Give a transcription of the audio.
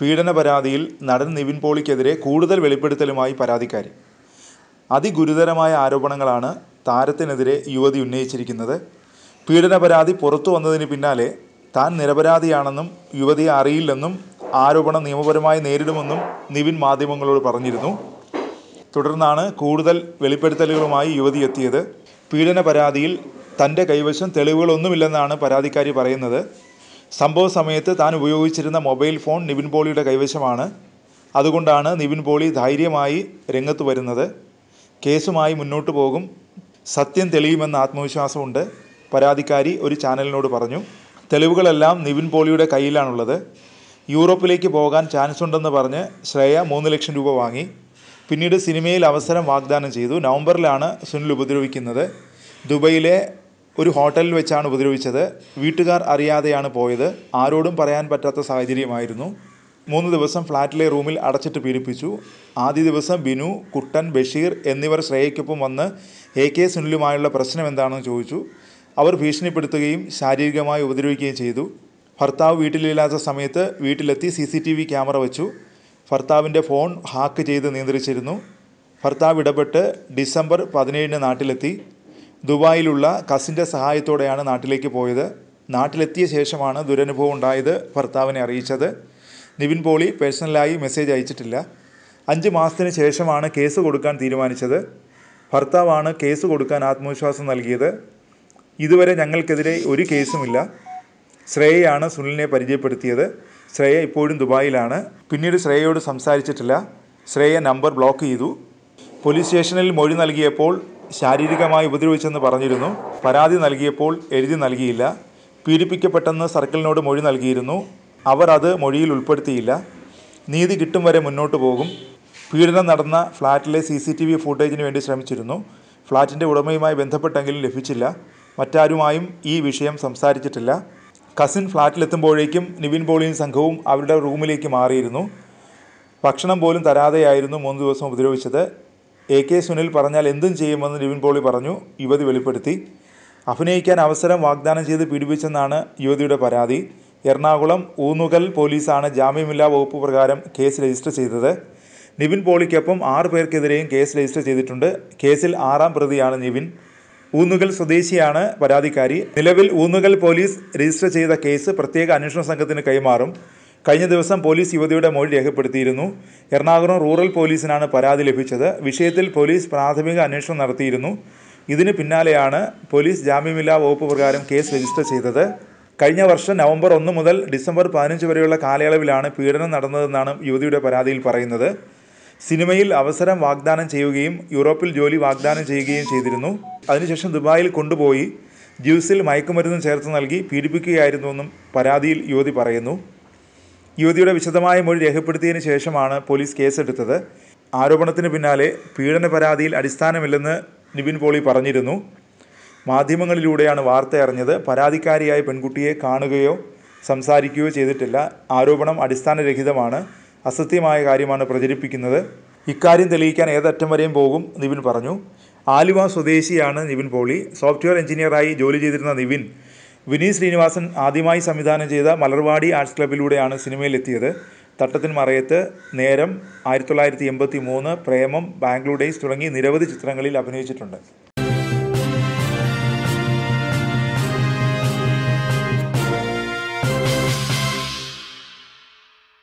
പീഡന പരാതിയിൽ നടൻ നിവിൻ പോളിക്കെതിരെ കൂടുതൽ വെളിപ്പെടുത്തലുമായി പരാതിക്കാരി അതിഗുരുതരമായ ആരോപണങ്ങളാണ് താരത്തിനെതിരെ യുവതി ഉന്നയിച്ചിരിക്കുന്നത് പീഡന പരാതി പുറത്തു വന്നതിന് പിന്നാലെ താൻ നിരപരാധിയാണെന്നും യുവതിയെ അറിയില്ലെന്നും ആരോപണം നിയമപരമായി നേരിടുമെന്നും നിവിൻ മാധ്യമങ്ങളോട് പറഞ്ഞിരുന്നു തുടർന്നാണ് കൂടുതൽ വെളിപ്പെടുത്തലുകളുമായി യുവതി എത്തിയത് പീഡന പരാതിയിൽ തൻ്റെ കൈവശം തെളിവുകളൊന്നുമില്ലെന്നാണ് പരാതിക്കാരി പറയുന്നത് സംഭവ സമയത്ത് താൻ ഉപയോഗിച്ചിരുന്ന മൊബൈൽ ഫോൺ നിവിൻ പോളിയുടെ കൈവശമാണ് അതുകൊണ്ടാണ് നിവിൻ പോളി ധൈര്യമായി രംഗത്ത് വരുന്നത് കേസുമായി മുന്നോട്ട് പോകും സത്യം തെളിയുമെന്ന ആത്മവിശ്വാസമുണ്ട് പരാതിക്കാരി ഒരു ചാനലിനോട് പറഞ്ഞു തെളിവുകളെല്ലാം നിവിൻ പോളിയുടെ കയ്യിലാണുള്ളത് യൂറോപ്പിലേക്ക് പോകാൻ ചാൻസ് ഉണ്ടെന്ന് പറഞ്ഞ് ശ്രേയ മൂന്ന് ലക്ഷം രൂപ വാങ്ങി പിന്നീട് സിനിമയിൽ അവസരം വാഗ്ദാനം ചെയ്തു നവംബറിലാണ് സുനിൽ ഉപദ്രവിക്കുന്നത് ദുബൈയിലെ ഒരു ഹോട്ടലിൽ വെച്ചാണ് ഉപദ്രവിച്ചത് വീട്ടുകാർ അറിയാതെയാണ് പോയത് ആരോടും പറയാൻ പറ്റാത്ത സാഹചര്യമായിരുന്നു മൂന്ന് ദിവസം ഫ്ലാറ്റിലെ റൂമിൽ അടച്ചിട്ട് പീഡിപ്പിച്ചു ആദ്യ ദിവസം ബിനു കുട്ടൻ ബഷീർ എന്നിവർ ശ്രേയയ്ക്കൊപ്പം വന്ന് എ കെ സുനിലുമായുള്ള പ്രശ്നം എന്താണെന്ന് ചോദിച്ചു അവർ ഭീഷണിപ്പെടുത്തുകയും ശാരീരികമായി ഉപദ്രവിക്കുകയും ചെയ്തു ഭർത്താവ് വീട്ടിലില്ലാത്ത സമയത്ത് വീട്ടിലെത്തി C C T V camera വെച്ചു ഭർത്താവിൻ്റെ ഫോൺ ഹാക്ക് ചെയ്ത് നിയന്ത്രിച്ചിരുന്നു ഭർത്താവ് ഇടപെട്ട് ഡിസംബർ പതിനേഴിന് നാട്ടിലെത്തി ദുബായിലുള്ള കസിൻ്റെ സഹായത്തോടെയാണ് നാട്ടിലേക്ക് പോയത് നാട്ടിലെത്തിയ ശേഷമാണ് ദുരനുഭവം ഉണ്ടായത് ഭർത്താവിനെ അറിയിച്ചത് നിവിൻ പോളി പേഴ്സണലായി മെസ്സേജ് അയച്ചിട്ടില്ല അഞ്ച് മാസത്തിന് ശേഷമാണ് കേസ് കൊടുക്കാൻ തീരുമാനിച്ചത് ഭർത്താവാണ് കേസ് കൊടുക്കാൻ ആത്മവിശ്വാസം നൽകിയത് ഇതുവരെ ഞങ്ങൾക്കെതിരെ ഒരു കേസുമില്ല ശ്രേയയാണ് സുനിലിനെ പരിചയപ്പെടുത്തിയത് ശ്രേയ ഇപ്പോഴും ദുബായിലാണ് പിന്നീട് ശ്രേയയോട് സംസാരിച്ചിട്ടില്ല ശ്രേയ നമ്പർ ബ്ലോക്ക് ചെയ്തു പോലീസ് സ്റ്റേഷനിൽ മൊഴി നൽകിയപ്പോൾ ശാരീരികമായി ഉപദ്രവിച്ചെന്ന് പറഞ്ഞിരുന്നു പരാതി നൽകിയപ്പോൾ എഴുതി നൽകിയില്ല പീഡിപ്പിക്കപ്പെട്ടെന്ന് സർക്കിളിനോട് മൊഴി നൽകിയിരുന്നു അവർ അത് മൊഴിയിൽ ഉൾപ്പെടുത്തിയില്ല നീതി കിട്ടും വരെ മുന്നോട്ട് പോകും പീഡനം നടന്ന ഫ്ലാറ്റിലെ സി സി ടി വി ഫുട്ടേജിന് വേണ്ടി ശ്രമിച്ചിരുന്നു ഫ്ലാറ്റിൻ്റെ ഉടമയുമായി ബന്ധപ്പെട്ടെങ്കിലും ലഭിച്ചില്ല മറ്റാരുമായും ഈ വിഷയം സംസാരിച്ചിട്ടില്ല കസിൻ ഫ്ലാറ്റിലെത്തുമ്പോഴേക്കും നിവിൻ പോളിയും സംഘവും അവരുടെ റൂമിലേക്ക് മാറിയിരുന്നു ഭക്ഷണം പോലും തരാതെയായിരുന്നു മൂന്ന് ദിവസം ഉപദ്രവിച്ചത് എ കെ സുനിൽ പറഞ്ഞാൽ എന്തും ചെയ്യുമെന്ന് നിവിൻ പോളി പറഞ്ഞു യുവതി വെളിപ്പെടുത്തി അഭിനയിക്കാൻ അവസരം വാഗ്ദാനം ചെയ്ത് പീഡിപ്പിച്ചെന്നാണ് യുവതിയുടെ പരാതി എറണാകുളം ഊന്നുകൽ പോലീസാണ് ജാമ്യമില്ലാ വകുപ്പ് പ്രകാരം കേസ് രജിസ്റ്റർ ചെയ്തത് നിവിൻ പോളിക്കൊപ്പം ആറ് പേർക്കെതിരെയും കേസ് രജിസ്റ്റർ ചെയ്തിട്ടുണ്ട് കേസിൽ ആറാം പ്രതിയാണ് നിവിൻ ഊന്നുകൽ സ്വദേശിയാണ് പരാതിക്കാരി നിലവിൽ ഊന്നുകൽ പോലീസ് രജിസ്റ്റർ ചെയ്ത കേസ് പ്രത്യേക അന്വേഷണ സംഘത്തിന് കൈമാറും കഴിഞ്ഞ ദിവസം പോലീസ് യുവതിയുടെ മൊഴി രേഖപ്പെടുത്തിയിരുന്നു എറണാകുളം റൂറൽ പോലീസിനാണ് പരാതി ലഭിച്ചത് വിഷയത്തിൽ പോലീസ് പ്രാഥമിക അന്വേഷണം നടത്തിയിരുന്നു ഇതിന് പിന്നാലെയാണ് പോലീസ് ജാമ്യമില്ലാ വകുപ്പ് പ്രകാരം കേസ് രജിസ്റ്റർ ചെയ്തത് കഴിഞ്ഞ വർഷം നവംബർ ഒന്ന് മുതൽ ഡിസംബർ പതിനഞ്ച് വരെയുള്ള കാലയളവിലാണ് പീഡനം നടന്നതെന്നാണ് യുവതിയുടെ പരാതിയിൽ പറയുന്നത് സിനിമയിൽ അവസരം വാഗ്ദാനം ചെയ്യുകയും യൂറോപ്പിൽ ജോലി വാഗ്ദാനം ചെയ്യുകയും ചെയ്തിരുന്നു അതിനുശേഷം ദുബായിൽ കൊണ്ടുപോയി ജ്യൂസിൽ മയക്കുമരുന്ന് ചേർത്ത് നൽകി പീഡിപ്പിക്കുകയായിരുന്നുവെന്നും പരാതിയിൽ യുവതി പറയുന്നു യുവതിയുടെ വിശദമായ മൊഴി രേഖപ്പെടുത്തിയതിനു ശേഷമാണ് പോലീസ് കേസെടുത്തത് ആരോപണത്തിന് പിന്നാലെ പീഡന പരാതിയിൽ അടിസ്ഥാനമില്ലെന്ന് നിബിൻ പോളി പറഞ്ഞിരുന്നു മാധ്യമങ്ങളിലൂടെയാണ് വാർത്ത അറിഞ്ഞത് പരാതിക്കാരിയായ പെൺകുട്ടിയെ കാണുകയോ സംസാരിക്കുകയോ ചെയ്തിട്ടില്ല ആരോപണം അടിസ്ഥാനരഹിതമാണ് അസത്യമായ കാര്യമാണ് പ്രചരിപ്പിക്കുന്നത് ഇക്കാര്യം തെളിയിക്കാൻ ഏതറ്റം വരെയും പോകും നിവിൻ പറഞ്ഞു ആലുവ സ്വദേശിയാണ് നിവിൻ പോളി സോഫ്റ്റ്വെയർ എഞ്ചിനീയറായി ജോലി ചെയ്തിരുന്ന നിവിൻ വിനീത് ശ്രീനിവാസൻ ആദ്യമായി സംവിധാനം ചെയ്ത മലർവാടി ആർട്സ് ക്ലബിലൂടെയാണ് സിനിമയിലെത്തിയത് തട്ടത്തിൻ മറയത്ത് നേരം ആയിരത്തി തൊള്ളായിരത്തി എൺപത്തി മൂന്ന് പ്രേമം ബാംഗ്ലൂർ ഡേയ്സ് തുടങ്ങി നിരവധി ചിത്രങ്ങളിൽ അഭിനയിച്ചിട്ടുണ്ട്